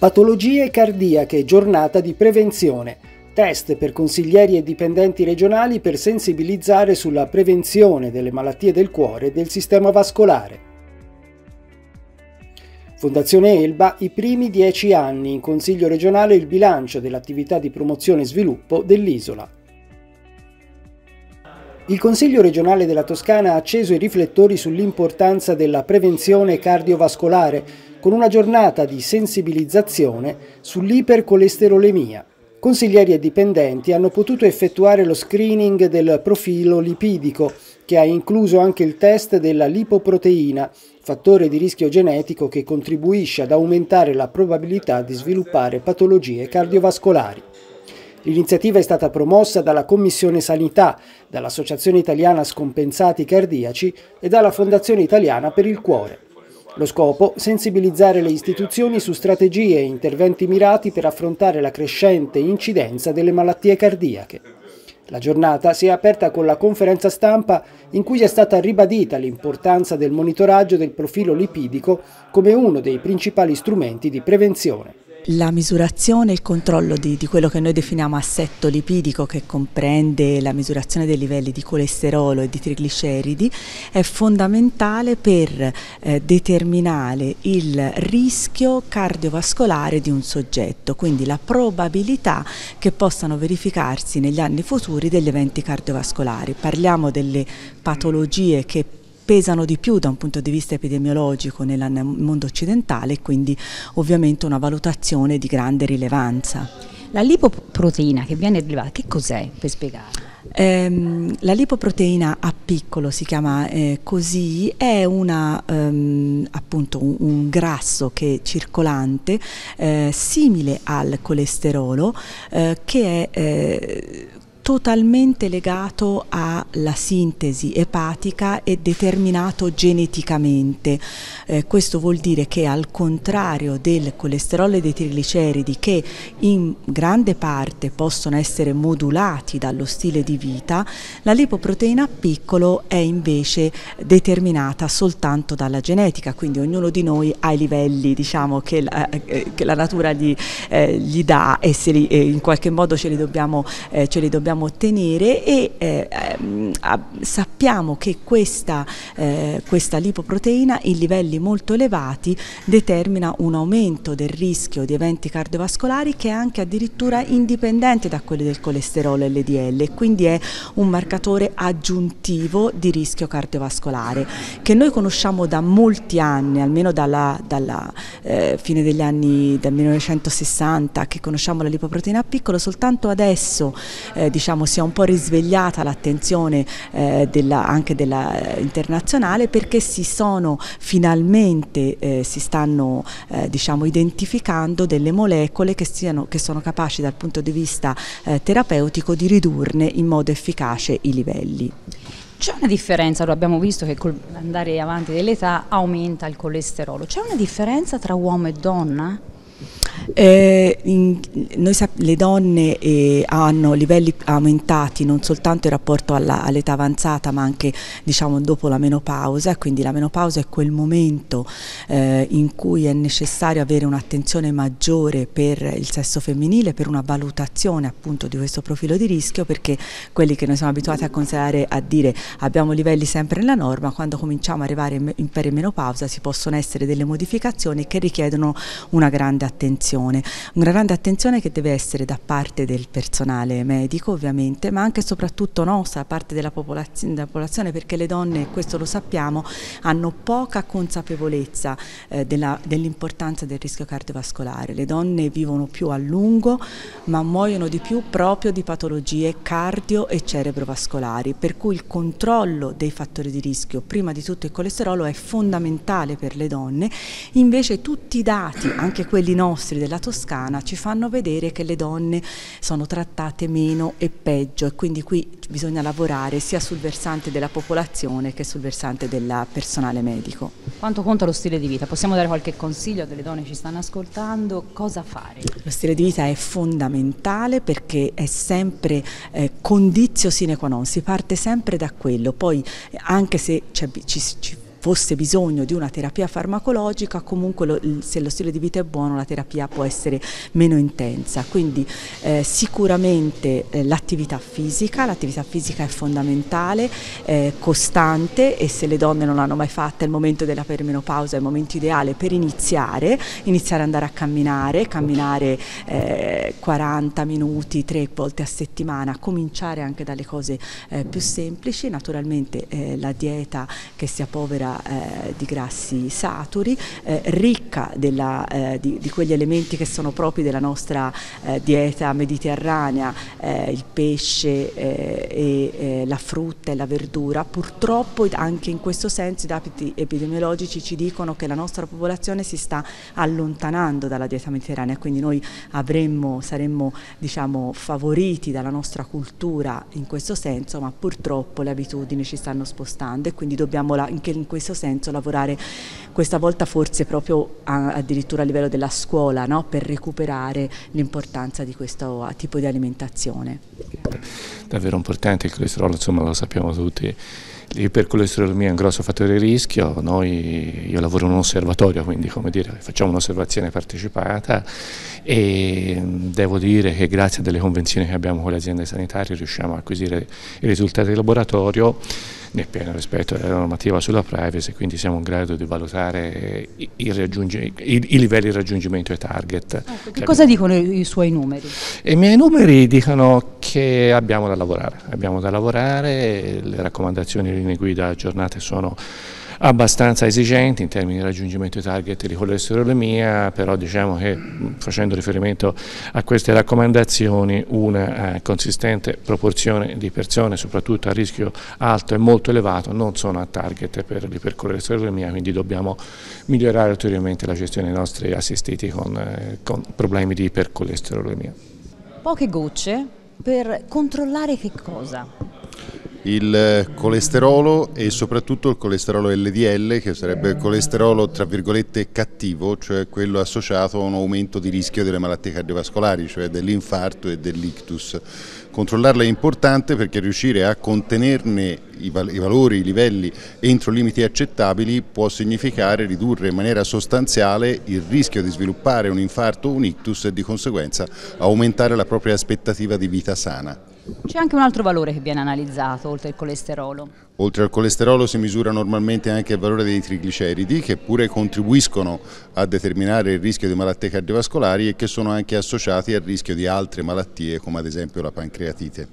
Patologie cardiache, giornata di prevenzione. Test per consiglieri e dipendenti regionali per sensibilizzare sulla prevenzione delle malattie del cuore e del sistema vascolare. Fondazione Elba, i primi dieci anni in Consiglio regionale il bilancio dell'attività di promozione e sviluppo dell'isola. Il Consiglio regionale della Toscana ha acceso i riflettori sull'importanza della prevenzione cardiovascolare con una giornata di sensibilizzazione sull'ipercolesterolemia. Consiglieri e dipendenti hanno potuto effettuare lo screening del profilo lipidico, che ha incluso anche il test della lipoproteina, fattore di rischio genetico che contribuisce ad aumentare la probabilità di sviluppare patologie cardiovascolari. L'iniziativa è stata promossa dalla Commissione Sanità, dall'Associazione Italiana Scompensati Cardiaci e dalla Fondazione Italiana per il Cuore. Lo scopo? Sensibilizzare le istituzioni su strategie e interventi mirati per affrontare la crescente incidenza delle malattie cardiache. La giornata si è aperta con la conferenza stampa in cui è stata ribadita l'importanza del monitoraggio del profilo lipidico come uno dei principali strumenti di prevenzione. La misurazione e il controllo di, di, quello che noi definiamo assetto lipidico, che comprende la misurazione dei livelli di colesterolo e di trigliceridi, è fondamentale per eh, determinare il rischio cardiovascolare di un soggetto, quindi la probabilità che possano verificarsi negli anni futuri degli eventi cardiovascolari. Parliamo delle patologie che pesano di più da un punto di vista epidemiologico nel mondo occidentale e quindi ovviamente una valutazione di grande rilevanza. La lipoproteina che viene rilevata, che cos'è per spiegare? Eh, la lipoproteina a piccolo si chiama eh, così, è una, ehm, appunto un, un, grasso che è circolante eh, simile al colesterolo eh, che è eh, totalmente legato alla sintesi epatica e determinato geneticamente. Eh, questo vuol dire che al contrario del colesterolo e dei trigliceridi che in grande parte possono essere modulati dallo stile di vita, la lipoproteina piccolo è invece determinata soltanto dalla genetica, quindi ognuno di noi ha i livelli diciamo, che, la, eh, che, la, natura gli, eh, gli dà e li, eh, in qualche modo ce li dobbiamo, eh, ce li dobbiamo vogliamo ottenere e eh, sappiamo che questa, eh, questa, lipoproteina in livelli molto elevati determina un aumento del rischio di eventi cardiovascolari che è anche addirittura indipendente da quelli del colesterolo LDL quindi è un marcatore aggiuntivo di rischio cardiovascolare che noi conosciamo da molti anni, almeno dalla, dalla eh, fine degli anni del 1960 che conosciamo la lipoproteina piccola, soltanto adesso eh, diciamo, si è un po' risvegliata l'attenzione eh, della, anche della, eh, internazionale perché si sono finalmente, eh, si stanno eh, diciamo, identificando delle molecole che, siano, che, sono capaci dal punto di vista eh, terapeutico di ridurne in modo efficace i livelli. C'è una differenza, lo abbiamo visto che con l'andare avanti dell'età aumenta il colesterolo, c'è una differenza tra uomo e donna? Eh, in, le donne eh, hanno livelli aumentati non soltanto in rapporto all'età avanzata ma anche diciamo, dopo la menopausa, quindi la menopausa è quel momento eh, in cui è necessario avere un'attenzione maggiore per il sesso femminile, per una valutazione appunto di questo profilo di rischio perché quelli che noi siamo abituati a considerare a dire abbiamo livelli sempre nella norma, quando cominciamo ad arrivare in perimenopausa si possono essere delle modificazioni che richiedono una grande attenzione attenzione, una grande attenzione che deve essere da parte del personale medico ovviamente, ma anche e soprattutto nostra, parte della popolazione, della popolazione, perché le donne, questo lo sappiamo, hanno poca consapevolezza eh, dell'importanza dell del rischio cardiovascolare. Le donne vivono più a lungo, ma muoiono di più proprio di patologie cardio e cerebrovascolari, per cui il controllo dei fattori di rischio, prima di tutto il colesterolo, è fondamentale per le donne, invece tutti i dati, anche quelli nostri della Toscana ci fanno vedere che le donne sono trattate meno e peggio e quindi qui bisogna lavorare sia sul versante della popolazione che sul versante del personale medico. Quanto conta lo stile di vita? Possiamo dare qualche consiglio a delle donne che ci stanno ascoltando? Cosa fare? Lo stile di vita è fondamentale perché è sempre eh, condizio sine qua non, si parte sempre da quello, poi anche se ci, ci fosse bisogno di una terapia farmacologica, comunque lo, se lo stile di vita è buono la terapia può essere meno intensa. Quindi eh, sicuramente eh, l'attività fisica, l'attività fisica è fondamentale, eh, costante e se le donne non l'hanno mai fatta il momento della permenopausa, è il momento ideale per iniziare, iniziare ad andare a camminare, camminare 40 eh, minuti, tre volte a settimana, cominciare anche dalle cose eh, più semplici, naturalmente eh, la dieta che sia povera eh, di grassi saturi, eh, ricca della, eh, di, di, quegli elementi che sono propri della nostra eh, dieta mediterranea, eh, il pesce e la frutta e la verdura. Purtroppo anche in questo senso i dati epidemiologici ci dicono che la nostra popolazione si sta allontanando dalla dieta mediterranea, quindi noi avremmo, saremmo diciamo, favoriti dalla nostra cultura in questo senso, ma purtroppo le abitudini ci stanno spostando e quindi dobbiamo anche in questo questo senso lavorare questa volta forse proprio a, addirittura a livello della scuola no? per recuperare l'importanza di questo tipo di alimentazione. Davvero importante il colesterolo, insomma lo sappiamo tutti L'ipercolesterolemia è un grosso fattore di rischio, noi, io lavoro in un osservatorio, quindi come dire, facciamo un'osservazione partecipata e devo dire che grazie a delle convenzioni che abbiamo con le aziende sanitarie riusciamo a acquisire i risultati del laboratorio nel pieno rispetto alla normativa sulla privacy, quindi siamo in grado di valutare i, i, i livelli di raggiungimento e target. Ecco, che cosa abbiamo. dicono i suoi numeri? I miei numeri dicono che abbiamo da lavorare, abbiamo da lavorare, le raccomandazioni linee guida aggiornate sono abbastanza esigenti in termini di raggiungimento dei target di colesterolemia, però diciamo che facendo riferimento a queste raccomandazioni una eh, consistente proporzione di persone, soprattutto a rischio alto e molto elevato, non sono a target per l'ipercolesterolemia, quindi dobbiamo migliorare ulteriormente la gestione dei nostri assistiti con, eh, con problemi di ipercolesterolemia. Poche gocce per controllare che cosa? il eh, colesterolo e soprattutto il colesterolo LDL che sarebbe il colesterolo tra virgolette cattivo, cioè quello associato a un aumento di rischio delle malattie cardiovascolari, cioè dell'infarto e dell'ictus. Controllarla è importante perché riuscire a contenerne i, valori, i livelli entro limiti accettabili può significare ridurre in maniera sostanziale il rischio di sviluppare un infarto, o un ictus e di conseguenza aumentare la propria aspettativa di vita sana. C'è anche un altro valore che viene analizzato oltre al colesterolo. Oltre al colesterolo si misura normalmente anche il valore dei trigliceridi che pure contribuiscono a determinare il rischio di malattie cardiovascolari e che sono anche associati al rischio di altre malattie come ad esempio la pancreatite.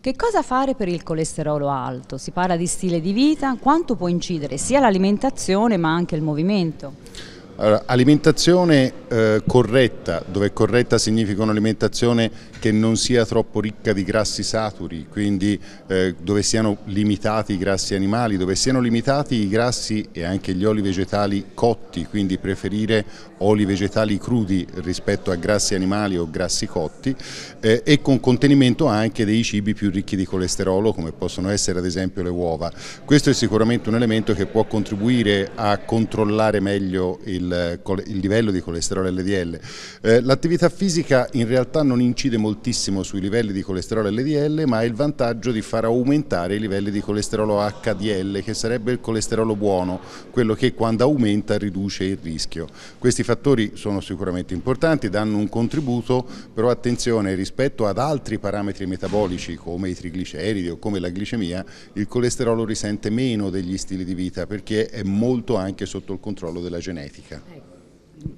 Che cosa fare per il colesterolo alto? Si parla di stile di vita, quanto può incidere sia l'alimentazione ma anche il movimento? Allora, alimentazione eh, corretta, dove corretta significa un'alimentazione che non sia troppo ricca di grassi saturi, quindi eh, dove siano limitati i grassi animali, dove siano limitati i grassi e anche gli oli vegetali cotti, quindi preferire oli vegetali crudi rispetto a grassi animali o grassi cotti eh, e con contenimento anche dei cibi più ricchi di colesterolo come possono essere ad esempio le uova. Questo è sicuramente un elemento che può contribuire a controllare meglio il, eh, il livello di colesterolo LDL. Eh, L'attività fisica in realtà non incide molto moltissimo sui livelli di colesterolo LDL ma ha il vantaggio di far aumentare i livelli di colesterolo HDL che sarebbe il colesterolo buono, quello che quando aumenta riduce il rischio. Questi fattori sono sicuramente importanti, danno un contributo, però attenzione rispetto ad altri parametri metabolici come i trigliceridi o come la glicemia, il colesterolo risente meno degli stili di vita perché è molto anche sotto il controllo della genetica. Ecco.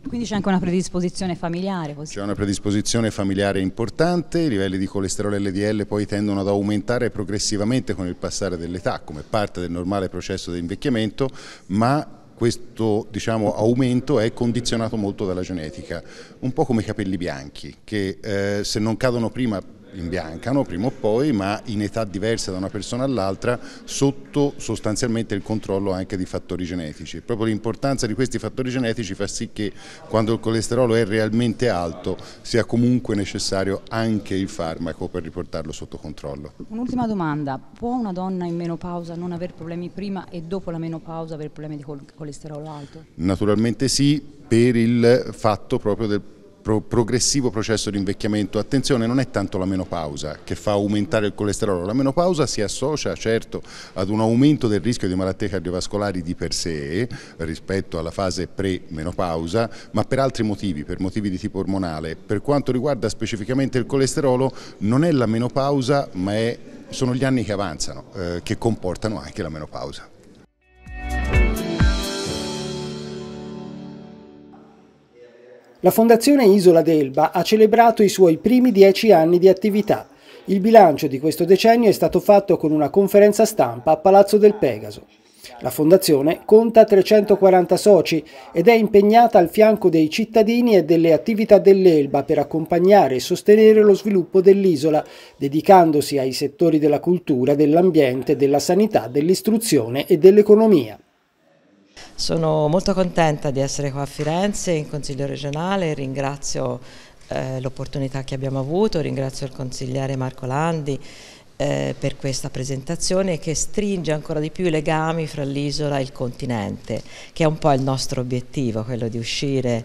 Quindi c'è anche una predisposizione familiare? C'è una predisposizione familiare importante, i livelli di colesterolo LDL poi tendono ad aumentare progressivamente con il passare dell'età come parte del normale processo di invecchiamento, ma questo diciamo, aumento è condizionato molto dalla genetica, un po' come i capelli bianchi, che eh, se non cadono prima imbiancano prima o poi, ma in età diversa da una persona all'altra, sotto sostanzialmente il controllo anche di fattori genetici. Proprio l'importanza di questi fattori genetici fa sì che quando il colesterolo è realmente alto sia comunque necessario anche il farmaco per riportarlo sotto controllo. Un'ultima domanda, può una donna in menopausa non avere problemi prima e dopo la menopausa avere problemi di colesterolo alto? Naturalmente sì, per il fatto proprio del pro progressivo processo di invecchiamento. Attenzione, non è tanto la menopausa che fa aumentare il colesterolo, la menopausa si associa certo ad un aumento del rischio di malattie cardiovascolari di per sé rispetto alla fase pre-menopausa, ma per altri motivi, per motivi di tipo ormonale. Per quanto riguarda specificamente il colesterolo, non è la menopausa, ma è, sono gli anni che avanzano, eh, che comportano anche la menopausa. La Fondazione Isola d'Elba ha celebrato i suoi primi dieci anni di attività. Il bilancio di questo decennio è stato fatto con una conferenza stampa a Palazzo del Pegaso. La Fondazione conta 340 soci ed è impegnata al fianco dei cittadini e delle attività dell'Elba per accompagnare e sostenere lo sviluppo dell'isola, dedicandosi ai settori della cultura, dell'ambiente, della sanità, dell'istruzione e dell'economia. Sono molto contenta di essere qua a Firenze in Consiglio regionale, ringrazio eh, l'opportunità che abbiamo avuto, ringrazio il consigliere Marco Landi eh, per questa presentazione che stringe ancora di più i legami fra l'isola e il continente, che è un po' il nostro obiettivo, quello di uscire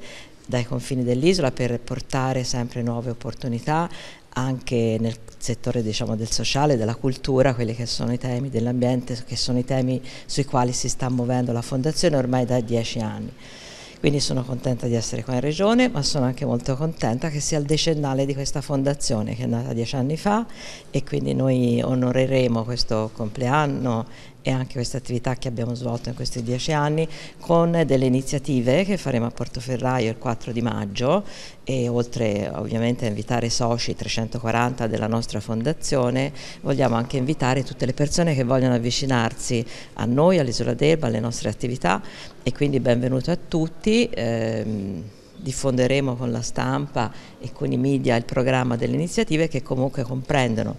dai confini dell'isola per portare sempre nuove opportunità anche nel settore diciamo, del sociale, della cultura, quelli che sono i temi dell'ambiente, che sono i temi sui quali si sta muovendo la Fondazione ormai da dieci anni. Quindi sono contenta di essere qua in Regione, ma sono anche molto contenta che sia il decennale di questa fondazione che è nata dieci anni fa e quindi noi onoreremo questo compleanno e anche queste attività che abbiamo svolto in questi dieci anni con delle iniziative che faremo a Portoferraio il 4 di maggio e oltre ovviamente a invitare i soci 340 della nostra fondazione vogliamo anche invitare tutte le persone che vogliono avvicinarsi a noi, all'Isola d'Elba, alle nostre attività e quindi benvenuto a tutti. Ehm, diffonderemo con la stampa e con i media il programma delle iniziative che comunque comprendono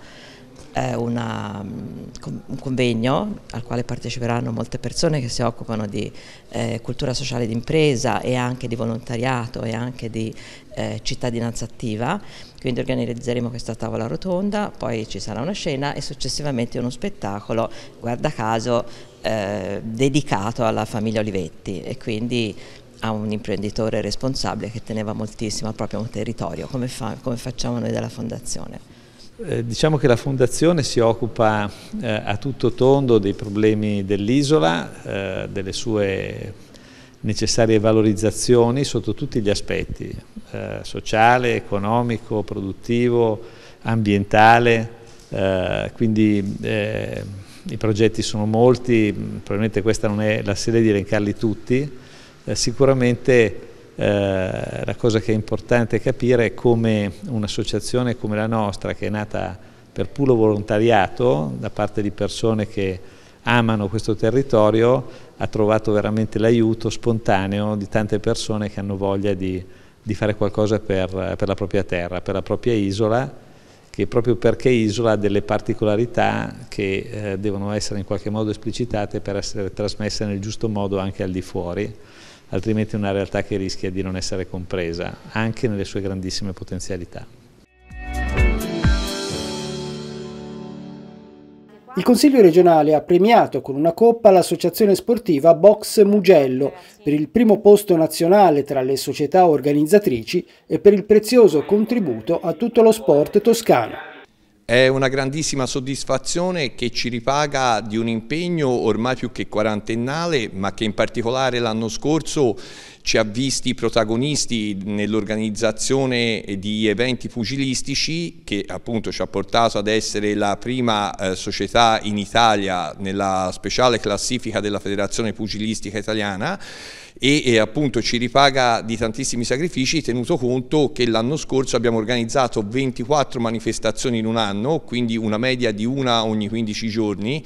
una, un convegno al quale parteciperanno molte persone che si occupano di eh, cultura sociale d'impresa e anche di volontariato e anche di eh, cittadinanza attiva, quindi organizzeremo questa tavola rotonda, poi ci sarà una scena e successivamente uno spettacolo, guarda caso, eh, dedicato alla famiglia Olivetti e quindi a un imprenditore responsabile che teneva moltissimo al proprio territorio, come, fa, come facciamo noi della Fondazione. Eh, diciamo che la Fondazione si occupa eh, a tutto tondo dei problemi dell'isola, eh, delle sue necessarie valorizzazioni sotto tutti gli aspetti, eh, sociale, economico, produttivo, ambientale, eh, quindi i progetti sono molti, probabilmente questa non è la sede di elencarli tutti, sicuramente eh, la cosa che è importante capire è come un'associazione come la nostra, che è nata per puro volontariato, da parte di persone che amano questo territorio, ha trovato veramente l'aiuto spontaneo di tante persone che hanno voglia di, di fare qualcosa per, per la propria terra, per la propria isola, che proprio perché isola ha delle particolarità che eh, devono essere in qualche modo esplicitate per essere trasmesse nel giusto modo anche al di fuori altrimenti è una realtà che rischia di non essere compresa, anche nelle sue grandissime potenzialità. Il Consiglio regionale ha premiato con una coppa l'associazione sportiva Box Mugello per il primo posto nazionale tra le società organizzatrici e per il prezioso contributo a tutto lo sport toscano. È una grandissima soddisfazione che ci ripaga di un impegno ormai più che quarantennale, ma che in particolare l'anno scorso ci ha visti protagonisti nell'organizzazione di eventi pugilistici che appunto ci ha portato ad essere la prima eh, società in Italia nella speciale classifica della Federazione Pugilistica Italiana e, e appunto ci ripaga di tantissimi sacrifici tenuto conto che l'anno scorso abbiamo organizzato 24 manifestazioni in un anno, quindi una media di una ogni 15 giorni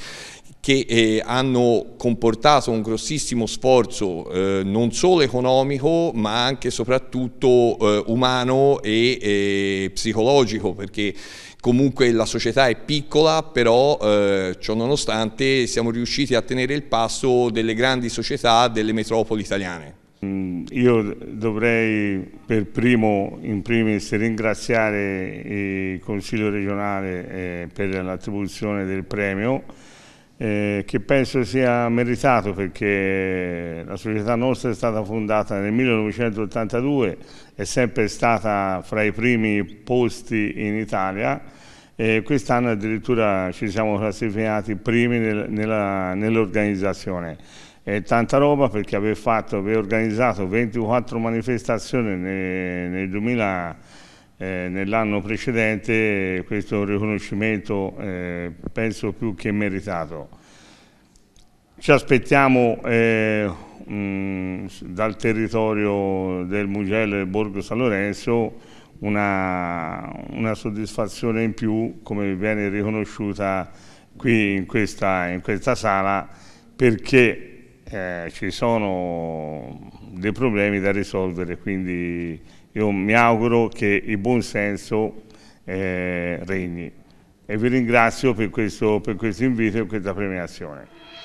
che eh, hanno comportato un grossissimo sforzo eh, non solo economico ma anche e soprattutto eh, umano e eh, psicologico perché comunque la società è piccola però eh, ciò nonostante siamo riusciti a tenere il passo delle grandi società delle metropoli italiane. Mm, io dovrei per primo, in primis, ringraziare il Consiglio regionale eh, per l'attribuzione del premio eh, che penso sia meritato perché la società nostra è stata fondata nel 1982, è sempre stata fra i primi posti in Italia e quest'anno addirittura ci siamo classificati primi nel, nell'organizzazione. Nell tanta roba perché aver, fatto, avevo organizzato 24 manifestazioni nel, nel 2000 eh, nell'anno precedente questo riconoscimento eh, penso più che meritato. Ci aspettiamo eh, mh, dal territorio del Mugello e del Borgo San Lorenzo una, una, soddisfazione in più come viene riconosciuta qui in questa, in questa sala perché eh, ci sono dei problemi da risolvere, quindi io mi auguro che il buon senso eh, regni e vi ringrazio per questo, per questo invito e questa premiazione.